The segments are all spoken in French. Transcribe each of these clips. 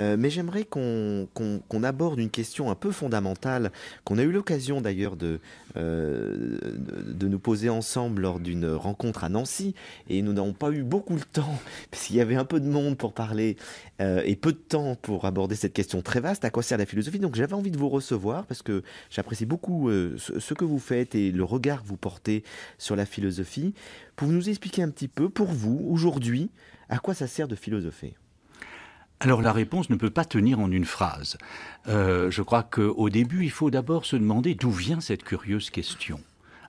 Euh, mais j'aimerais qu'on aborde une question un peu fondamentale qu'on a eu l'occasion d'ailleurs euh, de, nous poser ensemble lors d'une rencontre à Nancy. Et nous n'avons pas eu beaucoup de temps, parce qu'il y avait un peu de monde pour parler euh, et peu de temps pour aborder cette question très vaste. À quoi sert la philosophie Donc j'avais envie de vous recevoir parce que j'apprécie beaucoup ce, que vous faites et le regard que vous portez sur la philosophie. Pour nous expliquer un petit peu, pour vous, aujourd'hui, à quoi ça sert de philosopher alors la réponse ne peut pas tenir en une phrase. Euh, je crois qu'au début, il faut d'abord se demander d'où vient cette curieuse question.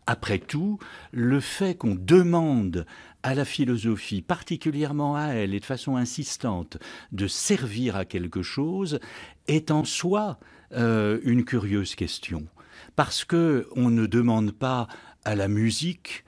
Après tout, le fait qu'on demande à la philosophie, particulièrement à elle et de façon insistante, de servir à quelque chose, est en soi euh, une curieuse question. Parce que on ne demande pas à la musique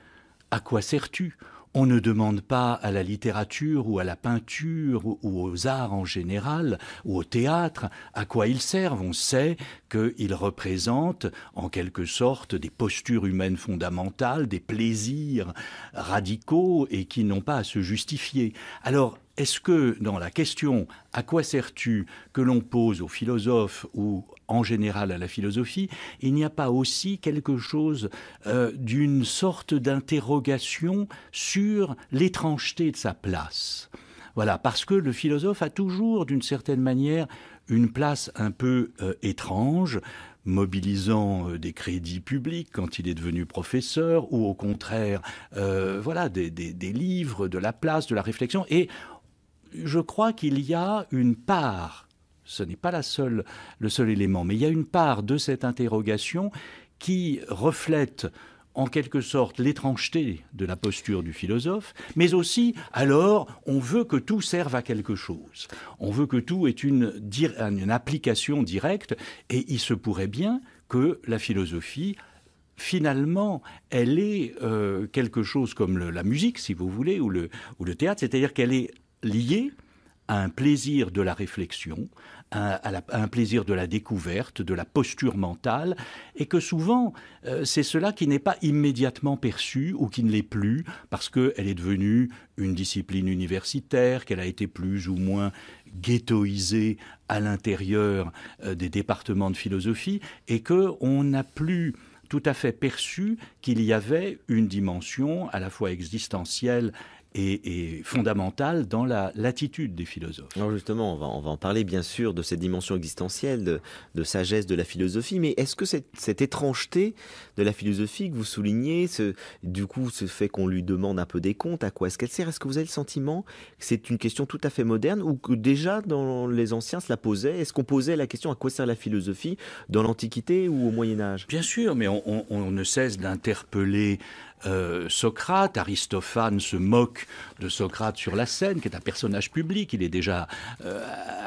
à quoi sers-tu on ne demande pas à la littérature ou à la peinture ou aux arts en général ou au théâtre à quoi ils servent. On sait qu'ils représentent en quelque sorte des postures humaines fondamentales, des plaisirs radicaux et qui n'ont pas à se justifier. Alors, est-ce que dans la question à quoi sers-tu que l'on pose aux philosophes ou en général à la philosophie, il n'y a pas aussi quelque chose euh, d'une sorte d'interrogation sur l'étrangeté de sa place. Voilà, parce que le philosophe a toujours, d'une certaine manière, une place un peu euh, étrange, mobilisant euh, des crédits publics quand il est devenu professeur, ou au contraire, voilà, des livres, de la place, de la réflexion. Et je crois qu'il y a une part ce n'est pas la seule, le seul élément, mais il y a une part de cette interrogation qui reflète en quelque sorte l'étrangeté de la posture du philosophe, mais aussi, alors, on veut que tout serve à quelque chose. On veut que tout ait une, application directe, et il se pourrait bien que la philosophie finalement, elle est euh, quelque chose comme la musique, si vous voulez, ou le, ou le théâtre, c'est-à-dire qu'elle est liée un plaisir de la réflexion, à, un plaisir de la découverte, de la posture mentale, et que souvent euh, c'est cela qui n'est pas immédiatement perçu ou qui ne l'est plus parce qu'elle est devenue une discipline universitaire, qu'elle a été plus ou moins ghettoisée à l'intérieur euh, des départements de philosophie, et qu'on n'a plus tout à fait perçu qu'il y avait une dimension à la fois existentielle et fondamentale dans la l'attitude des philosophes. Non, justement, on va, en parler bien sûr de cette dimension existentielle, de, sagesse de la philosophie, mais est-ce que cette, étrangeté de la philosophie que vous soulignez, du coup ce fait qu'on lui demande un peu des comptes, à quoi est-ce qu'elle sert Est-ce que vous avez le sentiment que c'est une question tout à fait moderne ou que déjà dans les anciens se la Est-ce qu'on posait la question à quoi sert la philosophie dans l'Antiquité ou au Moyen Âge Bien sûr, mais on ne cesse d'interpeller euh, Socrate. Aristophane se moque de Socrate sur la scène, qui est un personnage public. Il est déjà euh,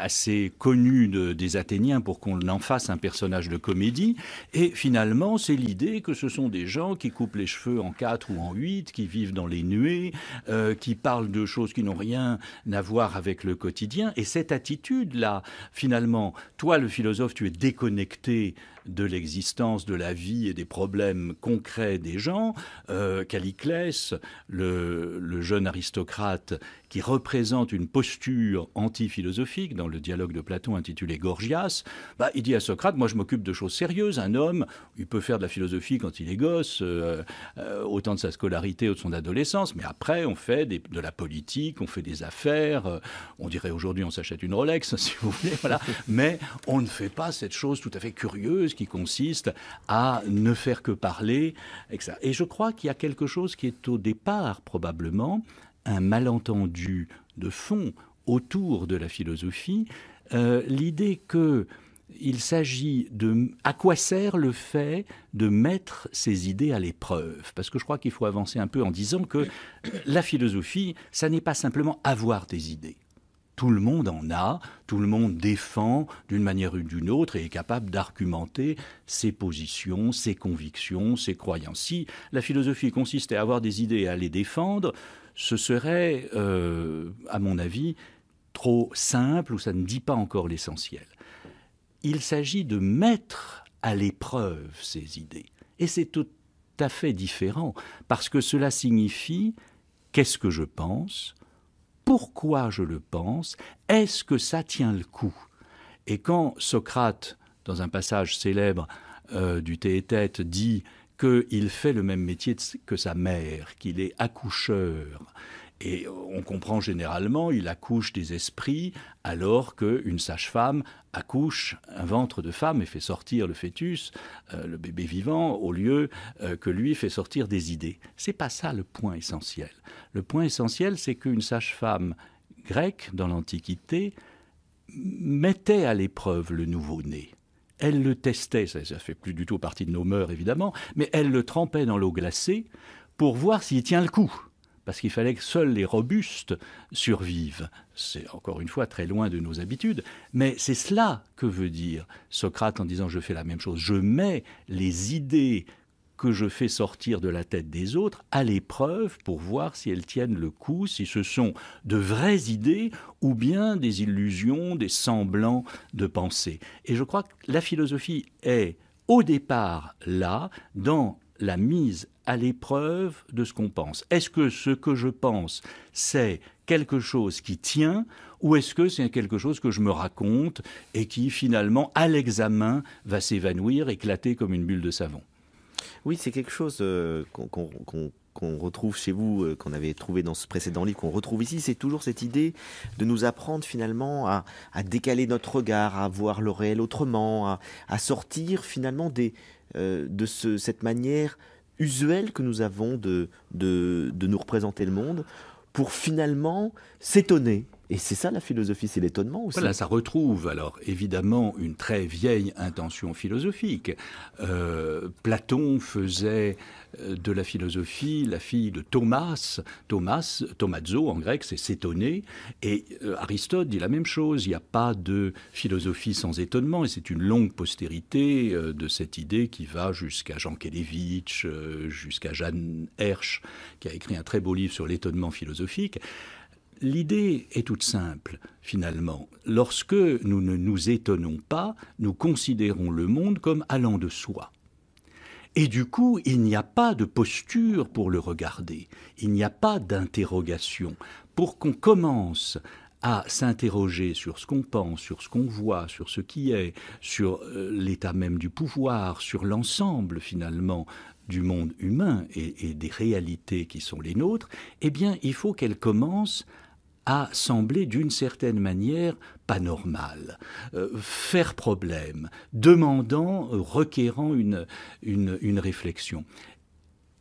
assez connu des Athéniens pour qu'on en fasse un personnage de comédie. Et finalement, c'est l'idée que ce sont des gens qui coupent les cheveux en quatre ou en huit, qui vivent dans les nuées, euh, qui parlent de choses qui n'ont rien à voir avec le quotidien. Et cette attitude-là, finalement, toi, le philosophe, tu es déconnecté de l'existence, de la vie et des problèmes concrets des gens. Euh, Caliclès, le, le jeune aristocrate qui représente une posture anti-philosophique dans le dialogue de Platon intitulé Gorgias, bah, il dit à Socrate, moi je m'occupe de choses sérieuses, un homme, il peut faire de la philosophie quand il est gosse, euh, euh, autant de sa scolarité ou de son adolescence, mais après on fait de la politique, on fait des affaires, euh, on dirait aujourd'hui on s'achète une Rolex, si vous voulez, voilà, mais on ne fait pas cette chose tout à fait curieuse qui consiste à ne faire que parler, etc. Et je crois qu'il y a quelque chose qui est au départ probablement un malentendu de fond autour de la philosophie, euh, l'idée que il s'agit de à quoi sert le fait de mettre ses idées à l'épreuve parce que je crois qu'il faut avancer un peu en disant que la philosophie ça n'est pas simplement avoir des idées tout le monde en a, tout le monde défend d'une manière ou d'une autre et est capable d'argumenter ses positions, ses convictions, ses croyances. Si la philosophie consistait à avoir des idées et à les défendre, ce serait, euh, à mon avis, trop simple ou ça ne dit pas encore l'essentiel. Il s'agit de mettre à l'épreuve ces idées. Et c'est tout à fait différent, parce que cela signifie qu'est-ce que je pense, pourquoi je le pense, est-ce que ça tient le coup Et quand Socrate, dans un passage célèbre euh, du Théétète, dit qu'il fait le même métier que sa mère, qu'il est accoucheur, et on comprend généralement, il accouche des esprits, alors qu'une sage-femme accouche un ventre de femme et fait sortir le fœtus, euh, le bébé vivant, au lieu euh, que lui fait sortir des idées. C'est pas ça le point essentiel. Le point essentiel, c'est qu'une sage-femme grecque dans l'Antiquité mettait à l'épreuve le nouveau-né. Elle le testait, ça, ça fait plus du tout partie de nos mœurs évidemment, mais elle le trempait dans l'eau glacée pour voir s'il tient le coup parce qu'il fallait que seuls les robustes survivent. C'est encore une fois très loin de nos habitudes, mais c'est cela que veut dire Socrate en disant je fais la même chose, je mets les idées que je fais sortir de la tête des autres à l'épreuve pour voir si elles tiennent le coup, si ce sont de vraies idées ou bien des illusions, des semblants de pensée. Et je crois que la philosophie est au départ là, dans la mise à l'épreuve de ce qu'on pense. Est-ce que ce que je pense, c'est quelque chose qui tient ou est-ce que c'est quelque chose que je me raconte et qui finalement, à l'examen, va s'évanouir, éclater comme une bulle de savon Oui, c'est quelque chose euh, qu'on retrouve chez vous, euh, qu'on avait trouvé dans ce précédent livre, qu'on retrouve ici, c'est toujours cette idée de nous apprendre finalement à, décaler notre regard, à voir le réel autrement, à sortir finalement des, euh, de cette manière usuelle que nous avons de nous représenter le monde, pour finalement s'étonner et c'est ça la philosophie, c'est l'étonnement aussi. Voilà, ça retrouve alors évidemment une très vieille intention philosophique. Euh, Platon faisait euh, de la philosophie la fille de Thomas. Thomas, Tomazzo en grec, c'est s'étonner. Et euh, Aristote dit la même chose. Il n'y a pas de philosophie sans étonnement. Et c'est une longue postérité de cette idée qui va jusqu'à Jean Kelevitch, jusqu'à Jeanne Hersch, qui a écrit un très beau livre sur l'étonnement philosophique. L'idée est toute simple, finalement. Lorsque nous ne nous étonnons pas, nous considérons le monde comme allant de soi. Et du coup, il n'y a pas de posture pour le regarder, il n'y a pas d'interrogation. Pour qu'on commence à s'interroger sur ce qu'on pense, sur ce qu'on voit, sur ce qui est, sur euh, l'état même du pouvoir, sur l'ensemble finalement du monde humain et, des réalités qui sont les nôtres, eh bien il faut qu'elle commence a semblé d'une certaine manière pas normale, euh, faire problème, demandant, euh, requérant une réflexion.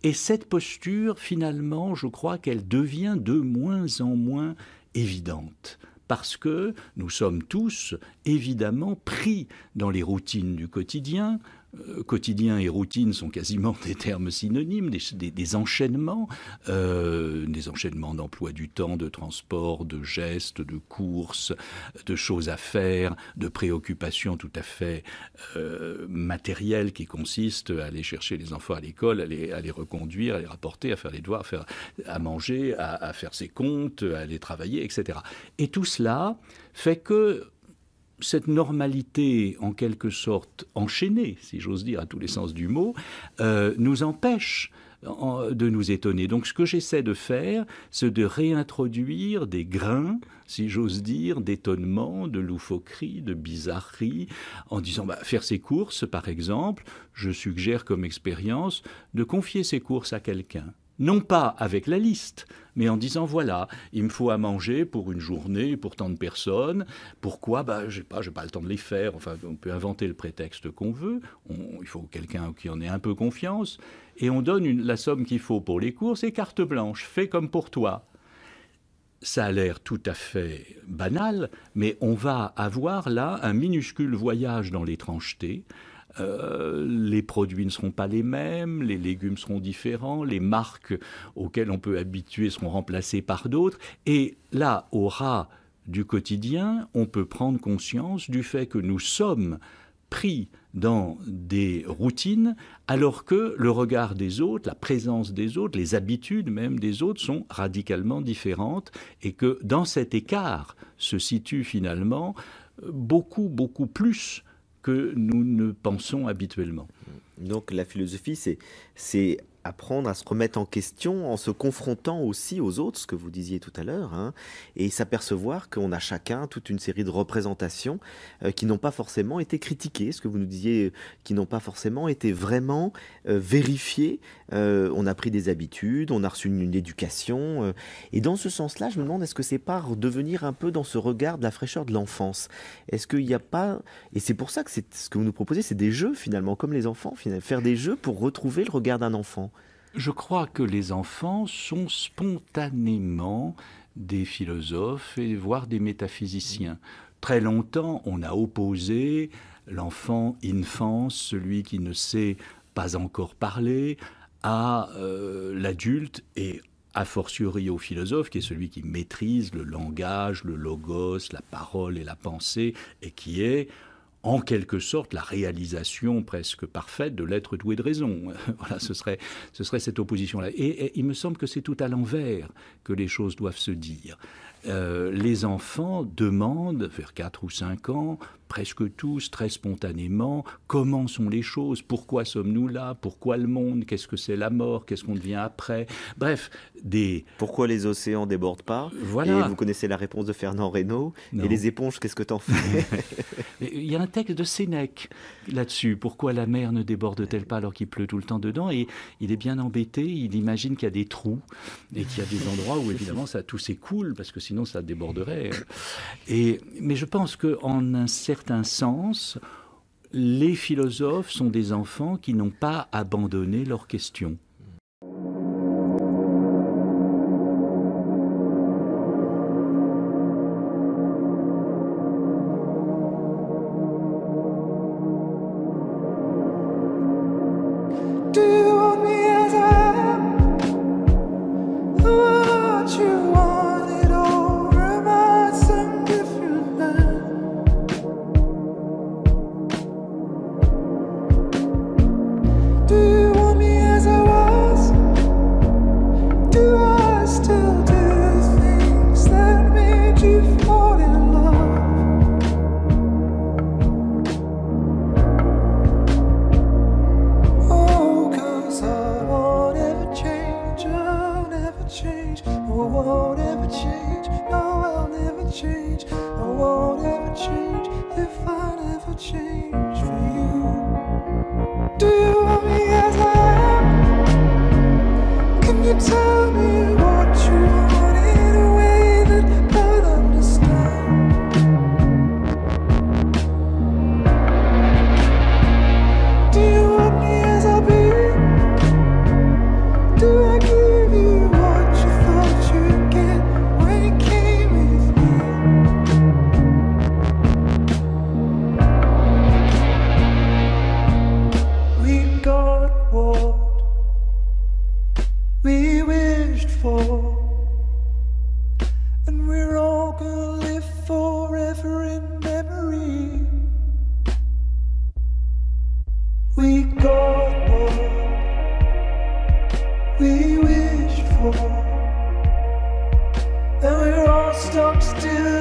Et cette posture, finalement, je crois qu'elle devient de moins en moins évidente parce que nous sommes tous évidemment pris dans les routines du quotidien, euh, quotidien et routine sont quasiment des termes synonymes, des, enchaînements, euh, des enchaînements d'emploi du temps, de transport, de gestes, de courses, de choses à faire, de préoccupations tout à fait euh, matérielles qui consistent à aller chercher les enfants à l'école, à, les, reconduire, à les rapporter, à faire les devoirs, à, faire, à manger, à, à faire ses comptes, à aller travailler, etc. Et tout cela fait que cette normalité, en quelque sorte enchaînée, si j'ose dire, à tous les sens du mot, euh, nous empêche de nous étonner. Donc ce que j'essaie de faire, c'est de réintroduire des grains, si j'ose dire, d'étonnement, de loufoquerie, de bizarrerie, en disant bah, faire ses courses, par exemple, je suggère comme expérience de confier ses courses à quelqu'un non pas avec la liste, mais en disant voilà, il me faut à manger pour une journée, pour tant de personnes. Pourquoi bah, Je n'ai pas, le temps de les faire. Enfin, on peut inventer le prétexte qu'on veut. il faut quelqu'un qui en ait un peu confiance. Et on donne la somme qu'il faut pour les courses et carte blanche. fait comme pour toi. Ça a l'air tout à fait banal, mais on va avoir là un minuscule voyage dans l'étrangeté euh, les produits ne seront pas les mêmes, les légumes seront différents, les marques auxquelles on peut habituer seront remplacées par d'autres. Et là, au ras du quotidien, on peut prendre conscience du fait que nous sommes pris dans des routines, alors que le regard des autres, la présence des autres, les habitudes même des autres sont radicalement différentes, et que dans cet écart se situe finalement beaucoup, beaucoup plus nous ne pensons habituellement. Donc la philosophie, c'est apprendre à se remettre en question en se confrontant aussi aux autres, ce que vous disiez tout à l'heure, hein, et s'apercevoir qu'on a chacun toute une série de représentations euh, qui n'ont pas forcément été critiquées, ce que vous nous disiez, euh, qui n'ont pas forcément été vraiment euh, vérifiées, euh, on a pris des habitudes, on a reçu une, éducation. Euh, et dans ce sens-là, je me demande, est-ce que c'est pas redevenir un peu dans ce regard de la fraîcheur de l'enfance Est-ce qu'il n'y a pas... Et c'est pour ça que ce que vous nous proposez, c'est des jeux finalement, comme les enfants, faire des jeux pour retrouver le regard d'un enfant. Je crois que les enfants sont spontanément des philosophes et voire des métaphysiciens. Très longtemps, on a opposé l'enfant, infance, celui qui ne sait pas encore parler, à euh, l'adulte et a fortiori au philosophe, qui est celui qui maîtrise le langage, le logos, la parole et la pensée, et qui est en quelque sorte la réalisation presque parfaite de l'être doué de raison. voilà, ce serait, cette opposition-là. et, il me semble que c'est tout à l'envers que les choses doivent se dire. Euh, les enfants demandent, vers 4 ou 5 ans, presque tous, très spontanément, comment sont les choses, pourquoi sommes-nous là, pourquoi le monde, qu'est-ce que c'est la mort, qu'est-ce qu'on devient après. Bref, des... Pourquoi les océans débordent pas Voilà. vous connaissez la réponse de Fernand Reynaud. Et les éponges, qu'est-ce que t'en fais Il y a un texte de Sénèque là-dessus. Pourquoi la mer ne déborde-t-elle pas alors qu'il pleut tout le temps dedans Et il est bien embêté, il imagine qu'il y a des trous et qu'il y a des endroits où évidemment ça tout s'écoule parce que sinon ça déborderait. Hein. mais je pense qu'en un certain sens, les philosophes sont des enfants qui n'ont pas abandonné leurs questions. change. No, I'll never change. I won't ever change if I never change for you. Do you want me as I am? Can you tell me? we wished for. And we're all stuck still.